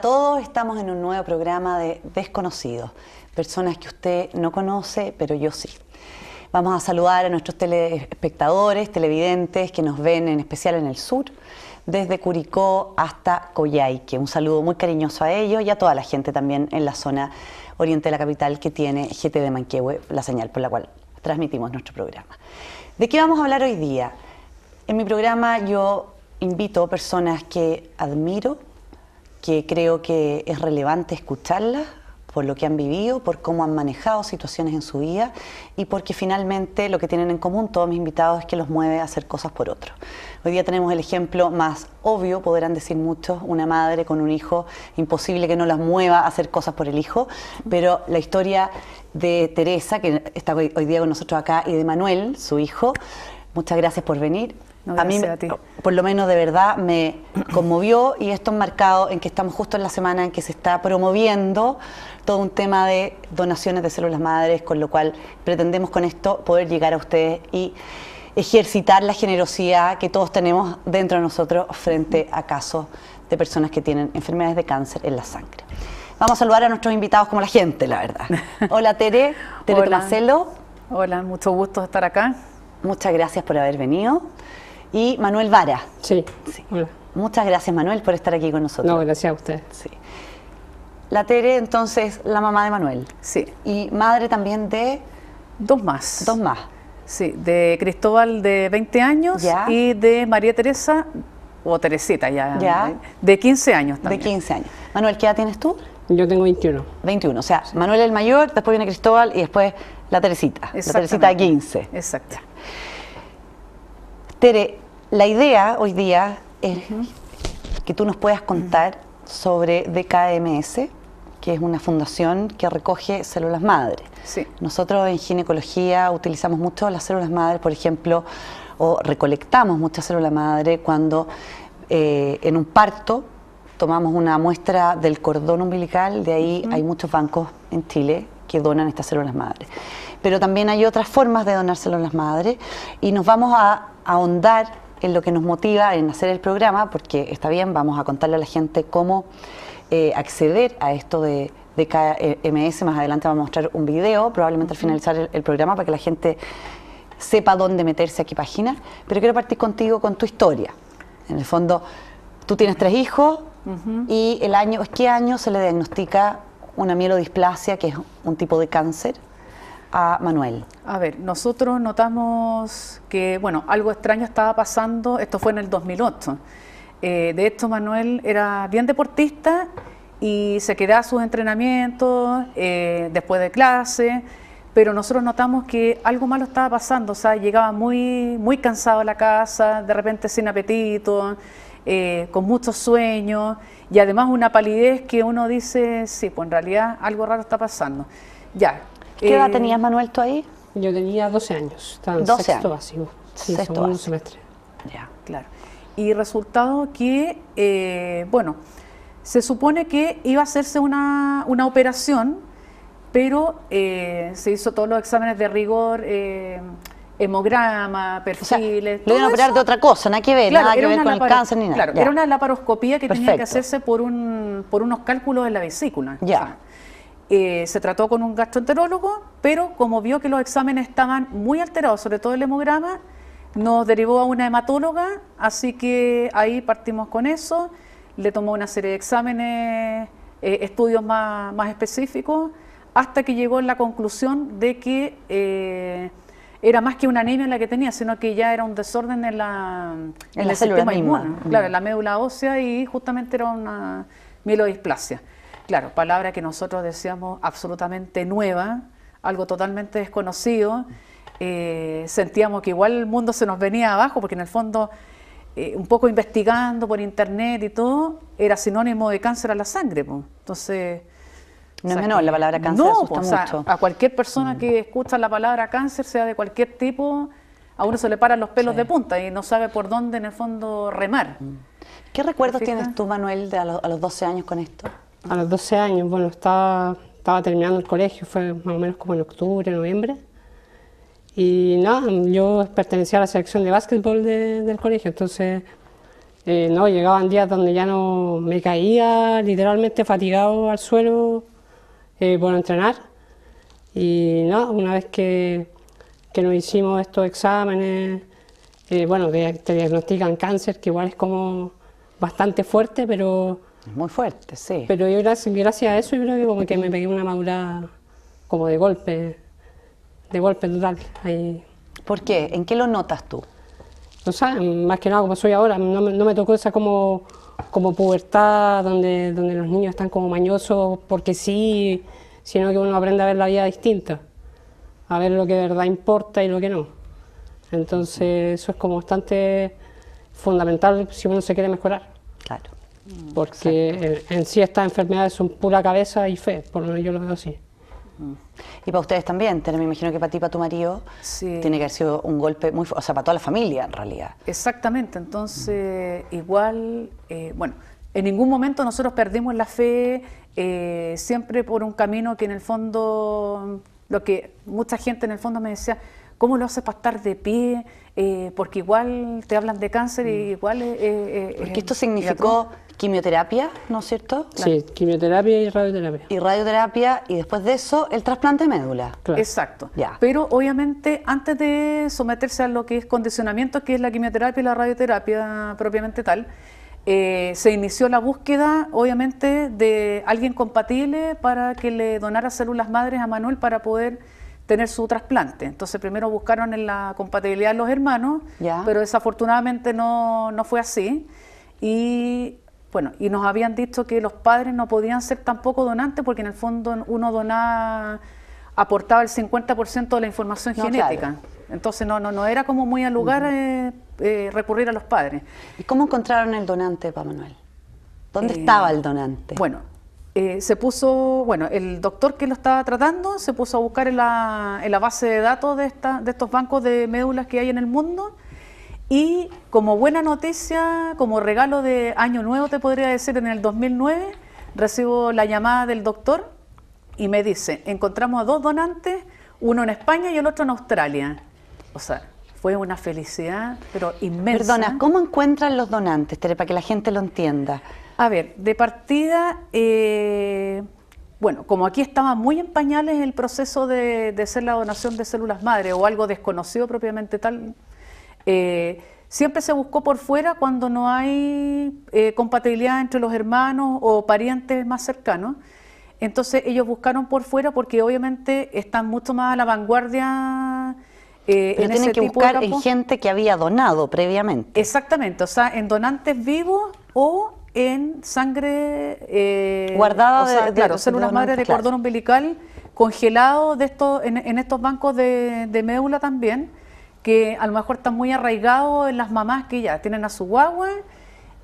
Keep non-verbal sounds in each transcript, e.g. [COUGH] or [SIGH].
todos, estamos en un nuevo programa de Desconocidos, personas que usted no conoce, pero yo sí. Vamos a saludar a nuestros telespectadores, televidentes que nos ven en especial en el sur, desde Curicó hasta Coyhaique. Un saludo muy cariñoso a ellos y a toda la gente también en la zona oriente de la capital que tiene GT de Manquehue, la señal por la cual transmitimos nuestro programa. ¿De qué vamos a hablar hoy día? En mi programa yo invito personas que admiro, que creo que es relevante escucharlas por lo que han vivido, por cómo han manejado situaciones en su vida y porque finalmente lo que tienen en común todos mis invitados es que los mueve a hacer cosas por otro Hoy día tenemos el ejemplo más obvio, podrán decir muchos, una madre con un hijo, imposible que no las mueva a hacer cosas por el hijo, pero la historia de Teresa, que está hoy día con nosotros acá, y de Manuel, su hijo, muchas gracias por venir a mí, por lo menos de verdad, me conmovió y esto ha marcado en que estamos justo en la semana en que se está promoviendo todo un tema de donaciones de células madres, con lo cual pretendemos con esto poder llegar a ustedes y ejercitar la generosidad que todos tenemos dentro de nosotros frente a casos de personas que tienen enfermedades de cáncer en la sangre. Vamos a saludar a nuestros invitados como la gente, la verdad. Hola Tere, Tere Hola. Hola, mucho gusto estar acá. Muchas gracias por haber venido y Manuel Vara. Sí. Hola. Muchas gracias, Manuel, por estar aquí con nosotros. No, gracias a usted. Sí. La Tere, entonces, la mamá de Manuel. Sí. Y madre también de... Dos más. Dos más. Sí, de Cristóbal de 20 años y de María Teresa, o Teresita ya, ya, de 15 años también. De 15 años. Manuel, ¿qué edad tienes tú? Yo tengo 21. 21, o sea, Manuel el mayor, después viene Cristóbal y después la Teresita. La Teresita de 15. Exacto. Tere, la idea hoy día es que tú nos puedas contar sobre DKMS, que es una fundación que recoge células madre. Nosotros en ginecología utilizamos mucho las células madre, por ejemplo, o recolectamos muchas células madre cuando eh, en un parto tomamos una muestra del cordón umbilical, de ahí hay muchos bancos en Chile que donan estas células madre. Pero también hay otras formas de donar células madre y nos vamos a ahondar es lo que nos motiva en hacer el programa, porque está bien, vamos a contarle a la gente cómo eh, acceder a esto de, de KMS. Más adelante vamos a mostrar un video, probablemente al finalizar el, programa, para que la gente sepa dónde meterse, a qué página. Pero quiero partir contigo con tu historia. En el fondo, tú tienes tres hijos y el año, ¿qué año se le diagnostica una mielodisplasia, que es un tipo de cáncer? a Manuel. A ver, nosotros notamos que, bueno, algo extraño estaba pasando, esto fue en el 2008. Eh, de hecho, Manuel era bien deportista y se quedaba a sus entrenamientos eh, después de clase, pero nosotros notamos que algo malo estaba pasando, o sea, llegaba muy, muy cansado a la casa, de repente sin apetito, eh, con muchos sueños y además una palidez que uno dice, sí, pues en realidad algo raro está pasando. Ya, ¿Qué edad eh, tenías, Manuel, tú ahí? Yo tenía 12 años, estaba en sexto básico. Sí, sexto semestre. Ya, claro. Y resultado que, eh, bueno, se supone que iba a hacerse una, una operación, pero eh, se hizo todos los exámenes de rigor eh, hemograma, perfiles. lo iban a operar de otra cosa, nada que ver, nada que ver con el cáncer ni nada. Claro, era una laparoscopía que tenía que hacerse por, un, por unos cálculos en la vesícula. Ya. Eh, se trató con un gastroenterólogo, pero como vio que los exámenes estaban muy alterados, sobre todo el hemograma, nos derivó a una hematóloga, así que ahí partimos con eso. Le tomó una serie de exámenes, eh, estudios más, específicos, hasta que llegó a la conclusión de que eh, era más que una anemia la que tenía, sino que ya era un desorden en, la, en, inmune, claro, en la mm. médula ósea y justamente era una mielodisplasia. Claro, palabra que nosotros decíamos absolutamente nueva, algo totalmente desconocido. Eh, sentíamos que igual el mundo se nos venía abajo, porque en el fondo, eh, un poco investigando por internet y todo, era sinónimo de cáncer a la sangre. Pues. Entonces. No es menor, la palabra cáncer no, asusta mucho. a cualquier persona mm. que escucha la palabra cáncer, sea de cualquier tipo, a uno se le paran los pelos de punta y no sabe por dónde en el fondo remar. Mm. ¿Qué recuerdos tienes tú, Manuel, de a los 12 años con esto? a los 12 años, bueno, estaba, estaba terminando el colegio, fue más o menos como en octubre, noviembre. Y nada, yo pertenecía a la selección de básquetbol del colegio, entonces eh, no, llegaban días donde ya no me caía literalmente fatigado al suelo eh, por entrenar. Y no, una vez que, que nos hicimos estos exámenes, eh, bueno, te diagnostican cáncer, que igual es como bastante fuerte, pero muy fuerte, sí. Pero yo gracias a eso yo creo que me mm. pegué una madura... como de golpe, de golpe total. Ahí. ¿Por qué? ¿En qué lo notas tú? No sé, más que nada como soy ahora, no, no me tocó esa como, como pubertad donde, donde los niños están como mañosos porque sí, sino que uno aprende a ver la vida distinta, a ver lo que de verdad importa y lo que no. Entonces eso es como bastante fundamental si uno se quiere mejorar. Claro porque en, sí estas enfermedades son pura cabeza y fe, por lo que yo lo veo así. Mm. Y para ustedes también, me imagino que para ti, para tu marido, tiene que haber sido un golpe muy o sea, para toda la familia en realidad. Exactamente, entonces igual, eh, bueno, en ningún momento nosotros perdimos la fe, eh, siempre por un camino que en el fondo, lo que mucha gente en el fondo me decía, ¿Cómo lo haces para estar de pie? Eh, porque igual te hablan de cáncer y mm. igual... porque esto significó quimioterapia, ¿no es cierto? Sí, quimioterapia y radioterapia. Y radioterapia, y después de eso, el trasplante de médula. Exacto. Pero obviamente, antes de someterse a lo que es condicionamiento, que es la quimioterapia y la radioterapia propiamente tal, eh, se inició la búsqueda, obviamente, de alguien compatible para que le donara células madres a Manuel para poder tener su trasplante. Entonces primero buscaron en la compatibilidad de los hermanos, pero desafortunadamente no, fue así. Y bueno, y nos habían dicho que los padres no podían ser tampoco donantes porque en el fondo uno donaba, aportaba el 50% de la información genética. Entonces no, no, no era como muy al lugar eh, eh, recurrir a los padres. ¿Y cómo encontraron el donante, para Manuel? ¿Dónde eh, estaba el donante? Bueno, eh, se puso, bueno, el doctor que lo estaba tratando se puso a buscar en la, base de datos de, estos bancos de médulas que hay en el mundo y como buena noticia, como regalo de Año Nuevo, te podría decir, en el 2009 recibo la llamada del doctor y me dice, encontramos a dos donantes, uno en España y el otro en Australia. O sea, fue una felicidad, pero inmensa. Perdona, ¿cómo encuentran los donantes, para que la gente lo entienda? A ver, de partida, eh, bueno, como aquí estaba muy en pañales el proceso de, hacer la donación de células madre o algo desconocido propiamente tal, eh, siempre se buscó por fuera cuando no hay eh, compatibilidad entre los hermanos o parientes más cercanos. Entonces ellos buscaron por fuera porque obviamente están mucho más a la vanguardia. Eh, tienen que buscar en gente que había donado previamente. Exactamente, o sea, en donantes vivos o en sangre eh, guardada de, células madre de cordón umbilical congelado de estos, en, estos bancos de, médula también, que a lo mejor están muy arraigados en las mamás que ya tienen a su guagua,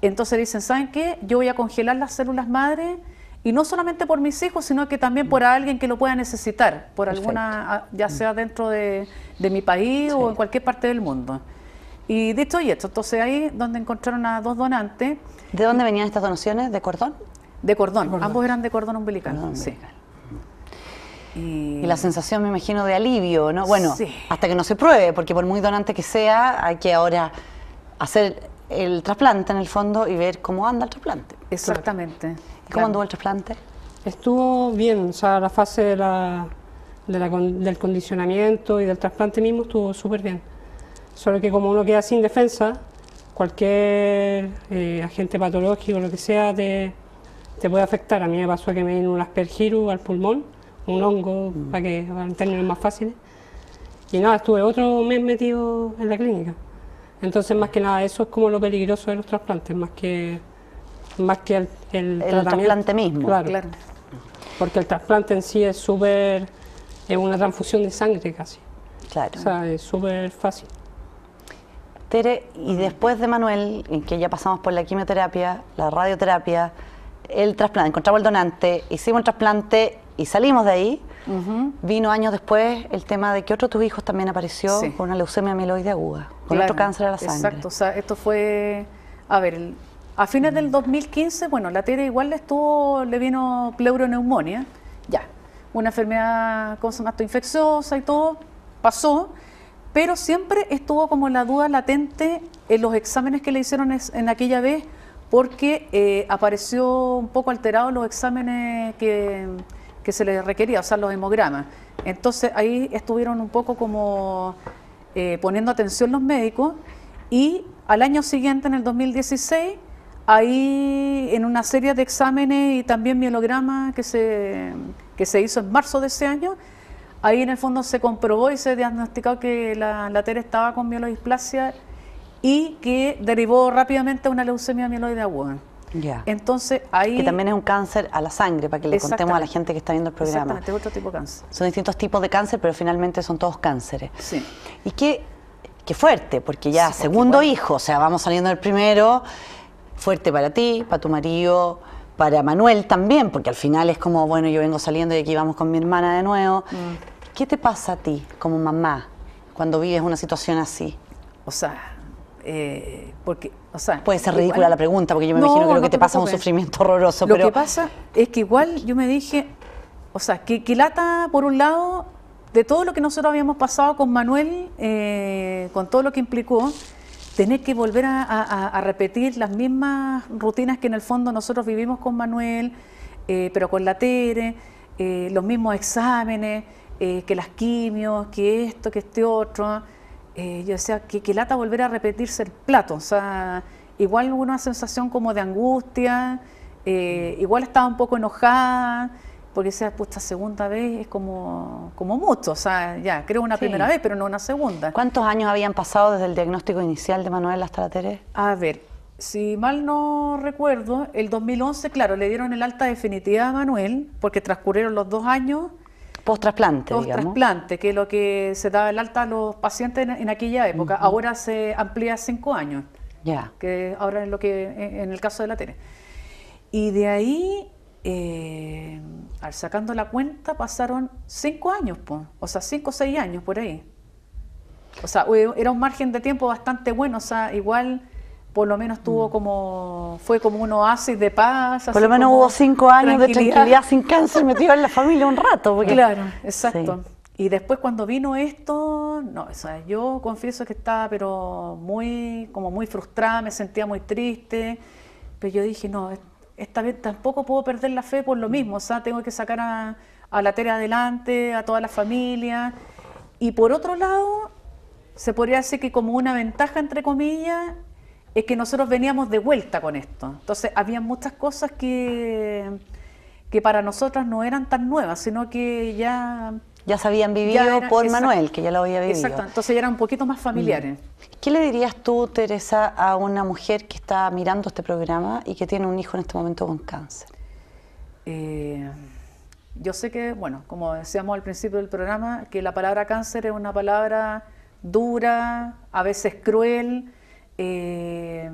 entonces dicen, ¿saben qué? Yo voy a congelar las células madre y no solamente por mis hijos, sino que también por alguien que lo pueda necesitar, por alguna, ya mm. sea dentro de, mi país o en cualquier parte del mundo. Y dicho y esto entonces ahí donde encontraron a dos donantes, ¿De dónde venían estas donaciones? ¿De cordón? De cordón, ambos eran de cordón umbilical. Sí. Y... la sensación, me imagino, de alivio, ¿no? Bueno, hasta que no se pruebe, porque por muy donante que sea, hay que ahora hacer el trasplante en el fondo y ver cómo anda el trasplante. Exactamente. ¿Y cómo anduvo el trasplante? Estuvo bien, o sea, la fase de del condicionamiento y del trasplante mismo estuvo súper bien. Solo que como uno queda sin defensa, cualquier eh, agente patológico, lo que sea, te, puede afectar. A mí me pasó que me vino un aspergirus al pulmón, un hongo, mm. para que para términos más fáciles. Y nada, estuve otro mes metido en la clínica. Entonces, más que nada, eso es como lo peligroso de los trasplantes, más que, más que el, el, el trasplante mismo. claro. Porque el trasplante en sí es súper. es una transfusión de sangre casi. Claro. O sea, es súper fácil. Tere, y después de Manuel, en que ya pasamos por la quimioterapia, la radioterapia, el trasplante, encontramos el donante, hicimos el trasplante y salimos de ahí. Vino años después el tema de que otro de tus hijos también apareció con una leucemia amiloide aguda, con otro cáncer de la sangre. Exacto, o sea, esto fue, a ver, a fines del 2015, bueno, la Tere igual le, estuvo, le vino pleuroneumonia, ya, una enfermedad con llama? infecciosa y todo, pasó, pero siempre estuvo como la duda latente en los exámenes que le hicieron en aquella vez, porque eh, apareció un poco alterado los exámenes que, que se le requería, o sea, los hemogramas. Entonces ahí estuvieron un poco como eh, poniendo atención los médicos y al año siguiente, en el 2016, ahí en una serie de exámenes y también mielograma que se, que se hizo en marzo de ese año, Ahí en el fondo se comprobó y se diagnosticó que la, la Tere estaba con mielodisplasia y que derivó rápidamente a una leucemia mieloide aguda. Ya. Entonces ahí. Que también es un cáncer a la sangre, para que le contemos a la gente que está viendo el programa. Exactamente, otro tipo de cáncer. Son distintos tipos de cáncer, pero finalmente son todos cánceres. Sí. Y qué, qué fuerte, porque ya pues, segundo hijo, o sea, vamos saliendo del primero, fuerte para ti, para tu marido para Manuel también, porque al final es como, bueno, yo vengo saliendo y aquí vamos con mi hermana de nuevo. Mm. ¿Qué te pasa a ti como mamá cuando vives una situación así? O sea, eh, porque, o sea, Puede ser ridícula la pregunta, porque yo me imagino que lo que te pasa es un sufrimiento horroroso. Lo que pasa es que igual yo me dije, o sea, que, que, lata, por un lado, de todo lo que nosotros habíamos pasado con Manuel, eh, con todo lo que implicó, tener que volver a, repetir las mismas rutinas que en el fondo nosotros vivimos con Manuel, eh, pero con la Tere, eh, los mismos exámenes, eh, que las quimios, que esto, que este otro. yo decía, que, que, lata volver a repetirse el plato. O sea, igual hubo una sensación como de angustia, igual estaba un poco enojada porque sea puesta segunda vez es como, como mucho, o sea, ya, creo una primera vez, pero no una segunda. ¿Cuántos años habían pasado desde el diagnóstico inicial de Manuel hasta la Tere? A ver, si mal no recuerdo, el 2011, claro, le dieron el alta definitiva a Manuel, porque transcurrieron los dos años. Post-trasplante, post trasplante que es lo que se daba el alta a los pacientes en, aquella época. Ahora se amplía a cinco años. Ya. Que ahora es lo que, en, el caso de la Tere. Y de ahí eh, al sacando la cuenta pasaron cinco años, o sea, cinco o seis años por ahí. O sea, era un margen de tiempo bastante bueno, o sea, igual por lo menos tuvo mm. como, fue como un oasis de paz. Por lo menos hubo cinco años de tranquilidad sin cáncer metido en la familia un rato. [LAUGHS] Claro, exacto. Y después cuando vino esto, no, o sea, yo confieso que estaba pero muy, como muy frustrada, me sentía muy triste, pero yo dije, no, esto esta vez tampoco puedo perder la fe por lo mismo, o sea, tengo que sacar a, la tele adelante, a toda la familia. Y por otro lado, se podría decir que como una ventaja, entre comillas, es que nosotros veníamos de vuelta con esto. Entonces, había muchas cosas que, que para nosotras no eran tan nuevas, sino que ya ya se habían vivido por Manuel, que ya lo había vivido. Exacto, entonces ya eran un poquito más familiares. Mm. Eh. ¿Qué le dirías tú, Teresa, a una mujer que está mirando este programa y que tiene un hijo en este momento con cáncer? Eh, yo sé que, bueno, como decíamos al principio del programa, que la palabra cáncer es una palabra dura, a veces cruel, eh,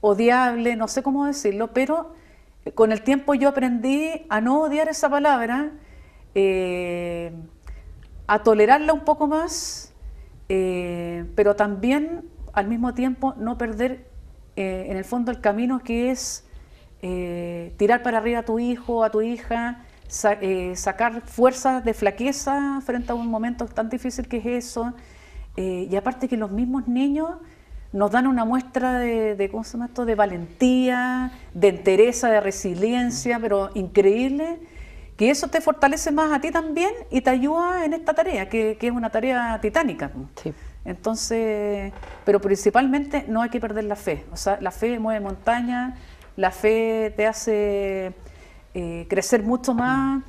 odiable, no sé cómo decirlo, pero con el tiempo yo aprendí a no odiar esa palabra eh, a tolerarla un poco más, eh, pero también al mismo tiempo no perder eh, en el fondo el camino que es tirar para arriba a tu hijo, a tu hija, sacar fuerzas de flaqueza frente a un momento tan difícil que es eso. y aparte que los mismos niños nos dan una muestra de, de, de valentía, de entereza, de resiliencia, pero increíble, que eso te fortalece más a ti también y te ayuda en esta tarea, que, es una tarea titánica. Entonces, pero principalmente no hay que perder la fe. O sea, la fe mueve montaña, la fe te hace eh, crecer mucho más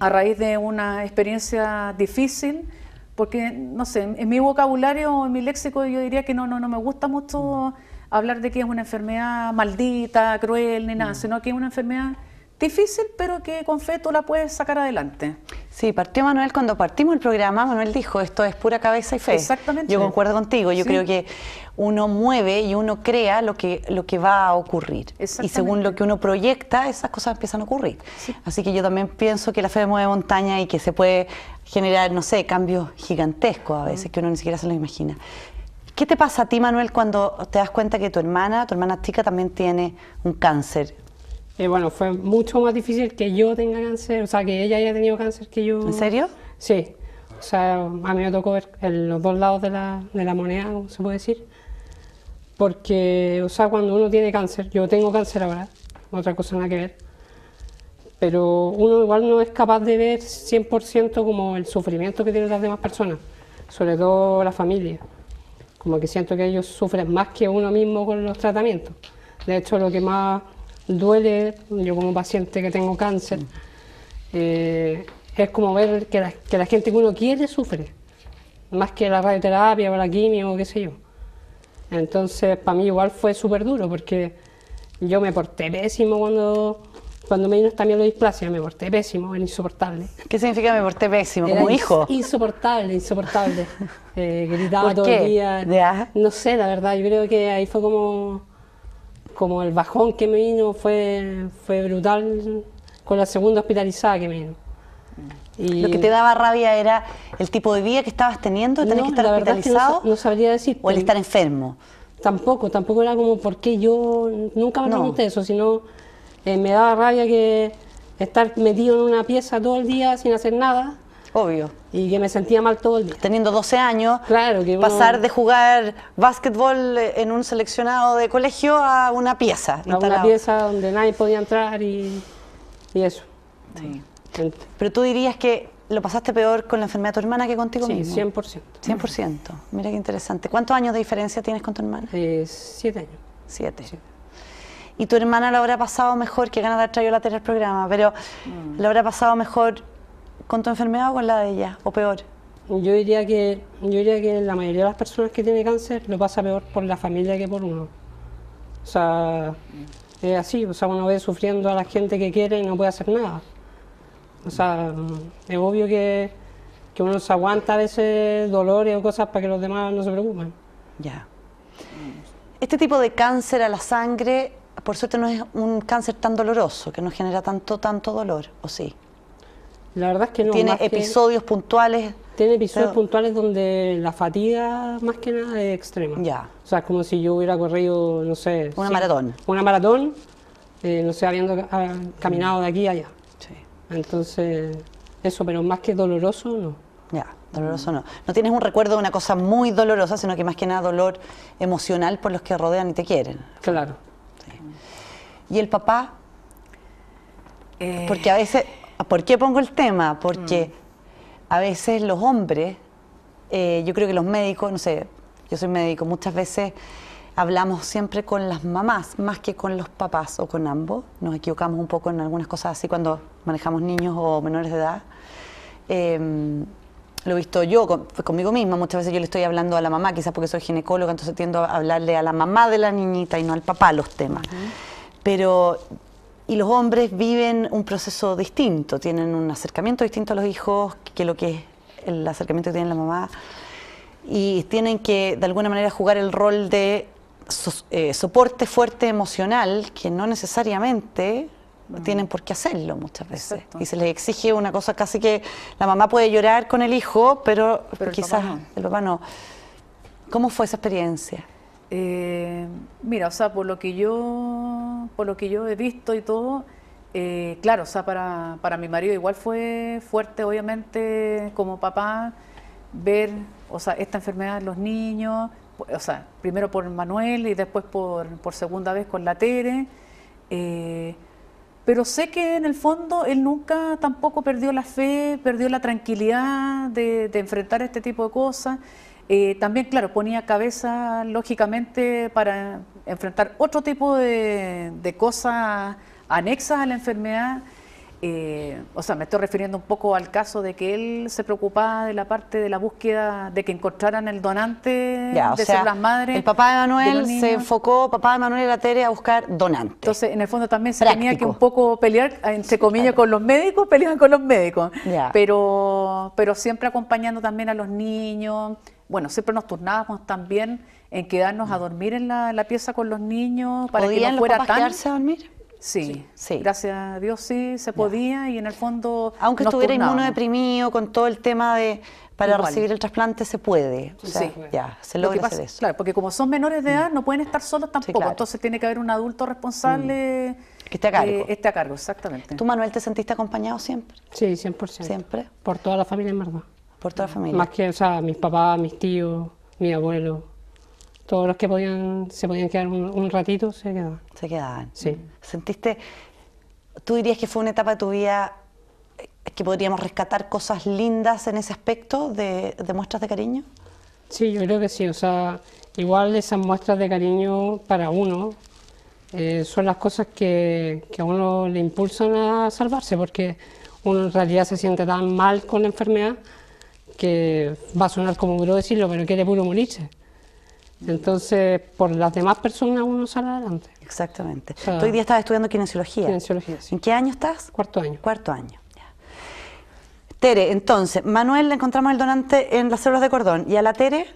a raíz de una experiencia difícil porque, no sé, en mi vocabulario, en mi léxico, yo diría que no, no, me gusta mucho mm. hablar de que es una enfermedad maldita, cruel, ni nada, mm. sino que es una enfermedad difícil, pero que con fe tú la puedes sacar adelante. Sí, partió Manuel cuando partimos el programa, Manuel dijo, esto es pura cabeza y fe. Exactamente. Yo concuerdo contigo, yo creo que uno mueve y uno crea lo que, lo que va a ocurrir. Y según lo que uno proyecta, esas cosas empiezan a ocurrir. Así que yo también pienso que la fe mueve montaña y que se puede generar, no sé, cambios gigantescos a veces mm. que uno ni siquiera se lo imagina. ¿Qué te pasa a ti, Manuel, cuando te das cuenta que tu hermana, tu hermana chica, también tiene un cáncer? Eh, bueno, fue mucho más difícil que yo tenga cáncer, o sea, que ella haya tenido cáncer que yo. ¿En serio? Sí. O sea, a mí me tocó ver los dos lados de la, de la moneda, se puede decir. Porque, o sea, cuando uno tiene cáncer, yo tengo cáncer ahora, otra cosa nada que ver, pero uno igual no es capaz de ver 100% como el sufrimiento que tienen las demás personas, sobre todo la familia. Como que siento que ellos sufren más que uno mismo con los tratamientos. De hecho, lo que más duele, yo como paciente que tengo cáncer, eh, es como ver que la, que la, gente que uno quiere sufre, más que la radioterapia o la quimio o qué sé yo. Entonces, para mí igual fue súper duro, porque yo me porté pésimo cuando, cuando me dio esta mielodisplasia, me porté pésimo, era insoportable. ¿Qué significa me porté pésimo? ¿Como hijo? Insoportable, insoportable. [LAUGHS] Eh, gritaba todo el día. No sé, la verdad, yo creo que ahí fue como como el bajón que me vino fue, fue brutal con la segunda hospitalizada que me vino. Y Lo que te daba rabia era el tipo de vida que estabas teniendo, tener que estar hospitalizado. sabría decir. O el estar enfermo. Tampoco, tampoco era como por qué. yo nunca me pregunté eso, sino eh, me daba rabia que estar metido en una pieza todo el día sin hacer nada. Obvio y que me sentía mal todo el día. Teniendo 12 años, pasar de jugar básquetbol en un seleccionado de colegio a una pieza. A una pieza donde nadie podía entrar y, y eso. Sí. Pero tú dirías que lo pasaste peor con la enfermedad de tu hermana que contigo mismo. Sí, 100%. 100%. Mira qué interesante. ¿Cuántos años de diferencia tienes con tu hermana? Eh, siete años. Siete. Y tu hermana lo habrá pasado mejor, que ganas de traer traído la tele al programa, pero mm. lo habrá pasado mejor con tu enfermedad o con la de ella, o peor? Yo diría que, yo diría que la mayoría de las personas que tienen cáncer lo pasa peor por la familia que por uno. O sea, es así, o sea, uno ve sufriendo a la gente que quiere y no puede hacer nada. O sea, es obvio que, que uno se aguanta a veces dolores o cosas para que los demás no se preocupen. Ya. Este tipo de cáncer a la sangre, por suerte no es un cáncer tan doloroso, que no genera tanto, tanto dolor, ¿o sí? La verdad es que no. Tiene episodios puntuales. Tiene episodios puntuales donde la fatiga más que nada es extrema. Ya. O sea, es como si yo hubiera corrido, no sé. Una maratón. Una maratón, eh, no sé, habiendo ah, caminado de aquí a allá. Sí. Entonces, eso, pero más que doloroso, no. Ya, doloroso no. No tienes un recuerdo de una cosa muy dolorosa, sino que más que nada dolor emocional por los que rodean y te quieren. Claro. ¿Y el papá? Eh, Porque a veces Ah, ¿Por qué pongo el tema? Porque mm. a veces los hombres, eh, yo creo que los médicos, no sé, yo soy médico, muchas veces hablamos siempre con las mamás más que con los papás o con ambos. Nos equivocamos un poco en algunas cosas así cuando manejamos niños o menores de edad. Em, lo he visto yo conmigo misma, muchas veces yo le estoy hablando a la mamá, quizás porque soy ginecóloga, entonces tiendo a hablarle a la mamá de la niñita y no al papá los temas. Pero y los hombres viven un proceso distinto, tienen un acercamiento distinto a los hijos que lo que es el acercamiento que tiene la mamá y tienen que de alguna manera jugar el rol de eh, soporte fuerte emocional que no necesariamente tienen por qué hacerlo muchas veces y se les exige una cosa casi que la mamá puede llorar con el hijo pero, quizás El papá no. ¿Cómo fue esa experiencia? Eh, mira, o sea, por lo que yo, por lo que yo he visto y todo, eh, claro, o sea, para, mi marido igual fue fuerte, obviamente, como papá, ver, o sea, esta enfermedad en los niños, o sea, primero por Manuel y después por, segunda vez con la Tere. Eh, pero sé que en el fondo él nunca tampoco perdió la fe, perdió la tranquilidad de enfrentar este tipo de cosas. Eh, también, claro, ponía cabeza, lógicamente, para enfrentar otro tipo de cosas anexas a la enfermedad eh, o sea, me estoy refiriendo un poco al caso de que él se preocupaba de la parte de la búsqueda de que encontraran el donante de sea, las madres El papá de Manuel se enfocó, papá de Manuel la Tere, a buscar donante. Entonces, en el fondo también se tenía que un poco pelear, ah, entre comillas, con los médicos, peleaban con los médicos. Pero, pero siempre acompañando también a los niños. Bueno, siempre nos turnábamos también en quedarnos a mm. dormir en la, pieza con los niños para que no fuera los tan... quedarse a dormir? Sí, sí, gracias a Dios sí se podía y en el fondo. Aunque estuviera inmuno inmunodeprimido con todo el tema de. Para recibir el trasplante se puede. sí. Ya, se logra hacer eso. Claro, porque como son menores de mm. edad no pueden estar solos tampoco. Entonces tiene que haber un adulto responsable. Mm. Que esté a cargo. a cargo, exactamente. ¿Tú, Manuel, te sentiste acompañado siempre? Sí, 100%. ¿Siempre? Por toda la familia, en verdad. Por toda la mm. familia. Más que, o sea, mis papás, mis tíos, mi abuelo todos los que podían, se podían quedar un, ratito, se quedaban. Se quedaban. Sí. ¿Sentiste, tú dirías que fue una etapa de tu vida que podríamos rescatar cosas lindas en ese aspecto de, muestras de cariño? Sí, yo creo que sí, o sea, igual esas muestras de cariño para uno eh, son las cosas que, que, a uno le impulsan a salvarse, porque uno en realidad se siente tan mal con la enfermedad que va a sonar como duro decirlo, pero quiere puro morirse. Entonces, por las demás personas uno sale adelante. Exactamente. Tú hoy día estás estudiando kinesiología. Kinesiología, sí. ¿En qué año estás? Cuarto año. Cuarto año. Tere, entonces, Manuel le encontramos el donante en las células de cordón. ¿Y a la Tere?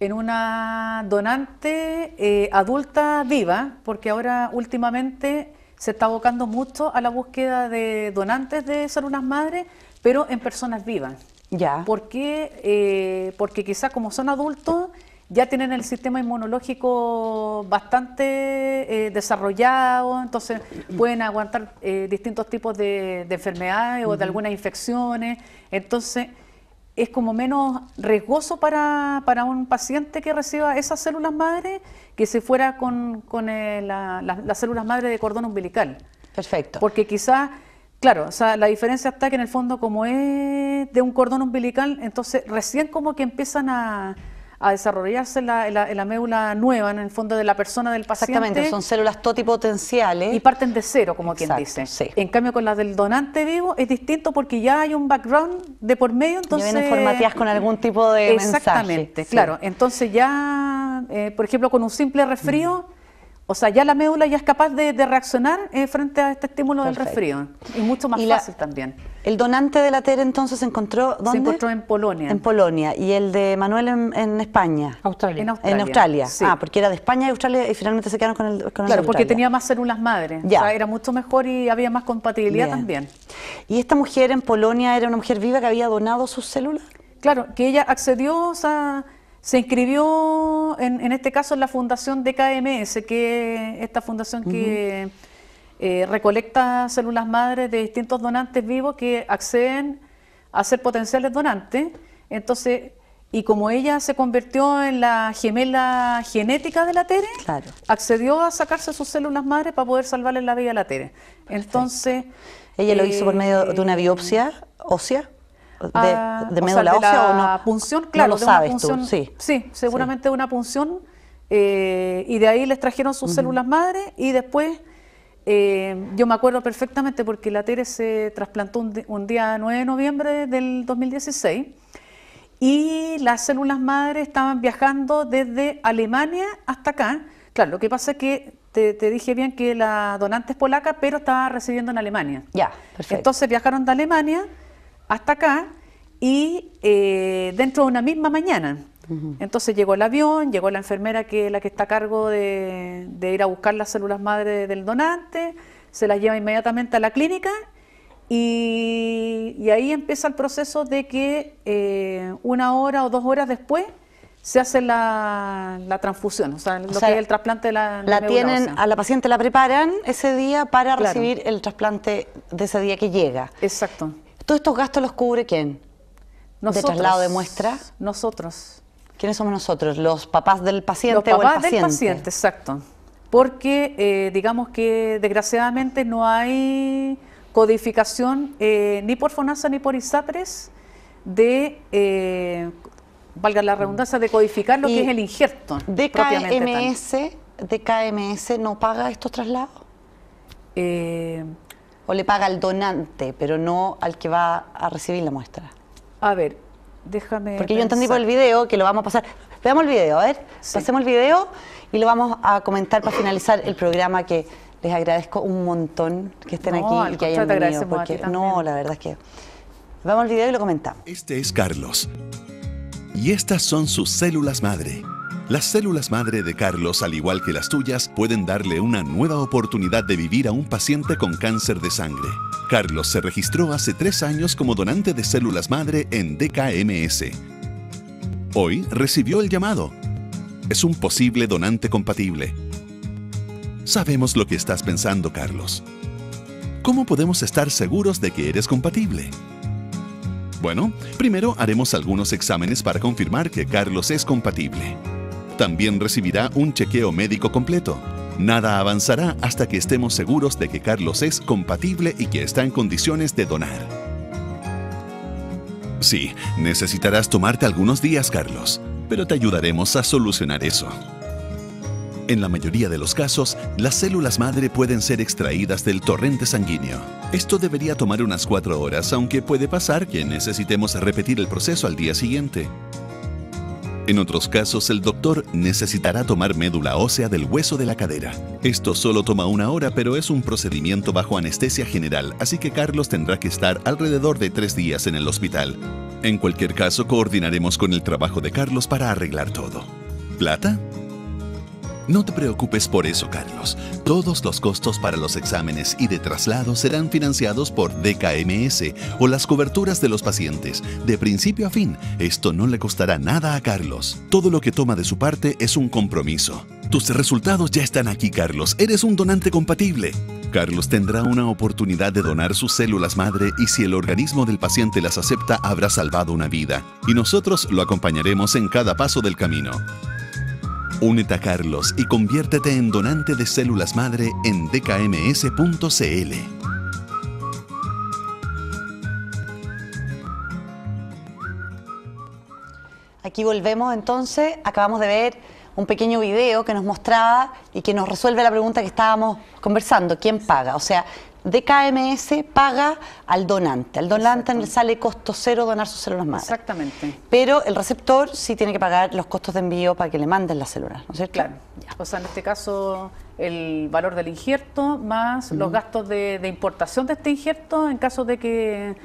En una donante eh, adulta viva, porque ahora últimamente se está abocando mucho a la búsqueda de donantes de células madres, pero en personas vivas. Ya. ¿Por qué? Eh, porque quizás como son adultos ya tienen el sistema inmunológico bastante eh, desarrollado, entonces pueden aguantar eh, distintos tipos de, enfermedades o de algunas infecciones. Entonces, es como menos riesgoso para, un paciente que reciba esas células madre que si fuera con, con eh, las células madre de cordón umbilical. Perfecto. Porque quizás, claro, o sea, la diferencia está que en el fondo como es de un cordón umbilical, entonces recién como que empiezan a a desarrollarse la, la, médula nueva, en el fondo de la persona del paciente. Exactamente, son células totipotenciales. Y parten de cero, como quien dice. En cambio, con las del donante vivo es distinto porque ya hay un background de por medio, entonces... Ya vienen con algún tipo de Exactamente, claro. Entonces ya, eh, por ejemplo, con un simple resfrío... O sea, ya la médula ya es capaz de, reaccionar eh, frente a este estímulo del resfrío. Y mucho más fácil también. El donante de la TER entonces se encontró ¿dónde? Se encontró en Polonia. En Polonia. ¿Y el de Manuel en, España? Australia. En Australia. En Australia. Ah, porque era de España y Australia y finalmente se quedaron con el con Claro, porque tenía más células madre. Ya. era mucho mejor y había más compatibilidad también. ¿Y esta mujer en Polonia era una mujer viva que había donado sus células? Claro, que ella accedió, a se inscribió, en, este caso, en la fundación de KMS, que esta fundación que eh, recolecta células madres de distintos donantes vivos que acceden a ser potenciales donantes. Entonces, y como ella se convirtió en la gemela genética de la Tere, accedió a sacarse sus células madres para poder salvarle la vida a la Tere. Entonces... ¿Ella lo hizo por eh, medio de una biopsia ósea? de, medio ah, de o no? Punción, claro. lo sabes sí. seguramente una punción. Eh, y de ahí les trajeron sus células madre y después, eh, yo me acuerdo perfectamente porque la Tere se trasplantó un, día 9 de noviembre del 2016 y las células madre estaban viajando desde Alemania hasta acá. Claro, lo que pasa es que te, dije bien que la donante es polaca, pero estaba residiendo en Alemania. Ya, perfecto. Entonces viajaron de Alemania hasta acá y eh, dentro de una misma mañana. Entonces llegó el avión, llegó la enfermera que la que está a cargo de, ir a buscar las células madre del donante, se las lleva inmediatamente a la clínica y, ahí empieza el proceso de que eh, una hora o dos horas después se hace la, transfusión, o sea, lo que es el trasplante de la, la, tienen A la paciente la preparan ese día para recibir el trasplante de ese día que llega. Exacto. ¿Todos estos gastos los cubre quién? Nosotros. ¿De traslado de muestra? Nosotros. ¿Quiénes somos nosotros? ¿Los papás del paciente o el paciente? del paciente, exacto. Porque eh, digamos que desgraciadamente no hay codificación eh, ni por FONASA ni por ISAPRES de, eh, valga la redundancia, de codificar lo que es el injerto. ¿De KMS, de KMS no paga estos traslados? o le paga al donante, pero no al que va a recibir la muestra? A ver, déjame. Porque yo entendí por el video que lo vamos a pasar. Veamos el video, a ver. Pasemos el video y lo vamos a comentar para finalizar el programa que les agradezco un montón que estén aquí y que hayan venido. Porque, no, la verdad es que. Veamos el video y lo comentamos. Este es Carlos. Y estas son sus células madre. Las células madre de Carlos, al igual que las tuyas, pueden darle una nueva oportunidad de vivir a un paciente con cáncer de sangre. Carlos se registró hace tres años como donante de células madre en DKMS. Hoy recibió el llamado. Es un posible donante compatible. Sabemos lo que estás pensando, Carlos. ¿Cómo podemos estar seguros de que eres compatible? Bueno, primero haremos algunos exámenes para confirmar que Carlos es compatible. También recibirá un chequeo médico completo. Nada avanzará hasta que estemos seguros de que Carlos es compatible y que está en condiciones de donar. Sí, necesitarás tomarte algunos días, Carlos, pero te ayudaremos a solucionar eso. En la mayoría de los casos, las células madre pueden ser extraídas del torrente sanguíneo. Esto debería tomar unas cuatro horas, aunque puede pasar que necesitemos repetir el proceso al día siguiente. En otros casos, el doctor necesitará tomar médula ósea del hueso de la cadera. Esto solo toma una hora, pero es un procedimiento bajo anestesia general, así que Carlos tendrá que estar alrededor de tres días en el hospital. En cualquier caso, coordinaremos con el trabajo de Carlos para arreglar todo. ¿Plata? No te preocupes por eso, Carlos. Todos los costos para los exámenes y de traslado serán financiados por DKMS o las coberturas de los pacientes. De principio a fin, esto no le costará nada a Carlos. Todo lo que toma de su parte es un compromiso. Tus resultados ya están aquí, Carlos. Eres un donante compatible. Carlos tendrá una oportunidad de donar sus células madre y si el organismo del paciente las acepta habrá salvado una vida. Y nosotros lo acompañaremos en cada paso del camino. Únete a Carlos y conviértete en donante de células madre en dkms.cl. Aquí volvemos entonces, acabamos de ver un pequeño video que nos mostraba y que nos resuelve la pregunta que estábamos conversando, ¿quién paga? O sea, de KMS paga al donante. Al donante le sale costo cero donar sus células madre. Exactamente. Pero el receptor sí tiene que pagar los costos de envío para que le manden las células, ¿no Claro. O sea, en este caso el valor del injerto más los gastos de, importación de este injerto, en caso de que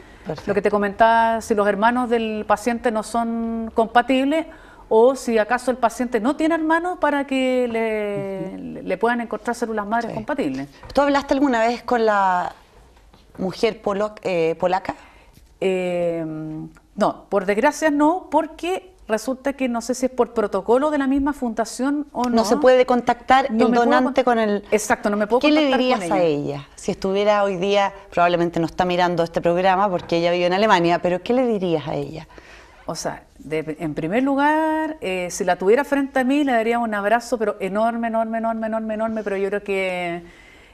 lo que te comentaba, si los hermanos del paciente no son compatibles o si acaso el paciente no tiene hermanos para que le, puedan encontrar células madres compatibles. ¿Tú hablaste alguna vez con la mujer eh, polaca? Eh, no, por desgracia no, porque resulta que no sé si es por protocolo de la misma fundación o no. No se puede contactar no donante con el... Exacto, no me puedo ¿Qué le dirías a ella? Si estuviera hoy día, probablemente no está mirando este programa porque ella vive en Alemania, pero ¿qué le dirías a ella? O sea, en primer lugar, eh, si la tuviera frente a mí, le daría un abrazo, pero enorme, enorme, enorme, enorme, enorme, pero yo creo que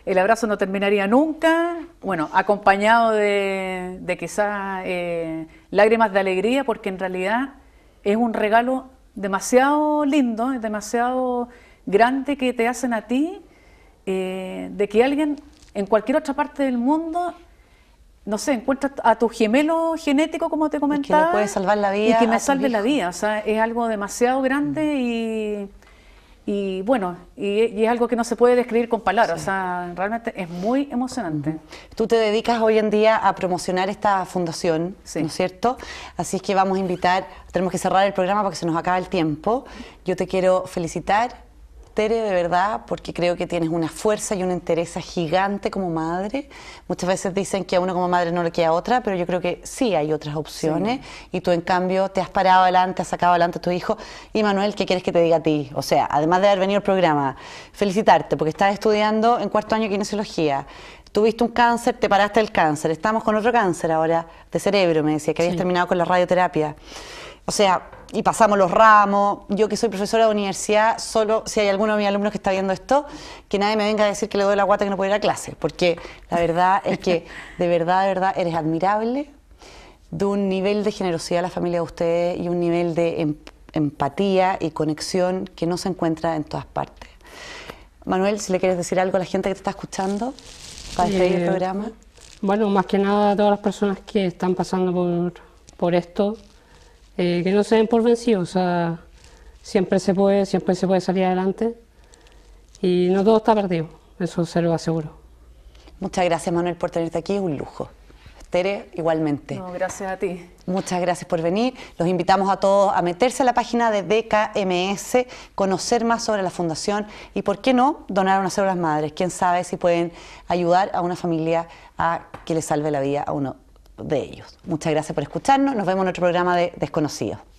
el abrazo no terminaría nunca, bueno, acompañado de, de quizás eh, lágrimas de alegría, porque en realidad es un regalo demasiado lindo, es demasiado grande que te hacen a ti, eh, de que alguien en cualquier otra parte del mundo no sé, encuentras a tu gemelo genético, como te comentaba. Y que me puede salvar la vida. Y que me salve la vida. O sea, es algo demasiado grande mm. y, y bueno, y, es algo que no se puede describir con palabras. O sea, realmente es muy emocionante. Tú te dedicas hoy en día a promocionar esta fundación, ¿no es cierto? Así es que vamos a invitar, tenemos que cerrar el programa porque se nos acaba el tiempo. Yo te quiero felicitar de verdad, porque creo que tienes una fuerza y una interés gigante como madre. Muchas veces dicen que a uno como madre no le queda otra, pero yo creo que sí hay otras opciones y tú en cambio te has parado adelante, has sacado adelante a tu hijo. Y Manuel, ¿qué quieres que te diga a ti? O sea, además de haber venido al programa, felicitarte porque estás estudiando en cuarto año de kinesiología tuviste un cáncer, te paraste el cáncer, estamos con otro cáncer ahora de cerebro, me decía, que habías terminado con la radioterapia. O sea, y pasamos los ramos. Yo que soy profesora de universidad, solo si hay alguno de mis alumnos que está viendo esto, que nadie me venga a decir que le doy la guata que no puede ir a clase, porque la verdad es que de verdad, de verdad, eres admirable de un nivel de generosidad a la familia de ustedes y un nivel de em, empatía y conexión que no se encuentra en todas partes. Manuel, si le quieres decir algo a la gente que te está escuchando para despedir el eh, programa. Bueno, más que nada a todas las personas que están pasando por, por esto, eh, que no se den por vencidos, siempre se puede, siempre se puede salir adelante y no todo está perdido, eso se lo aseguro. Muchas gracias Manuel por tenerte aquí, es un lujo. Estere igualmente. gracias a ti. Muchas gracias por venir. Los invitamos a todos a meterse a la página de DKMS, conocer más sobre la fundación y, por qué no, donar unas células madres. Quién sabe si pueden ayudar a una familia a que le salve la vida a uno de ellos. Muchas gracias por escucharnos. Nos vemos en otro programa de Desconocidos.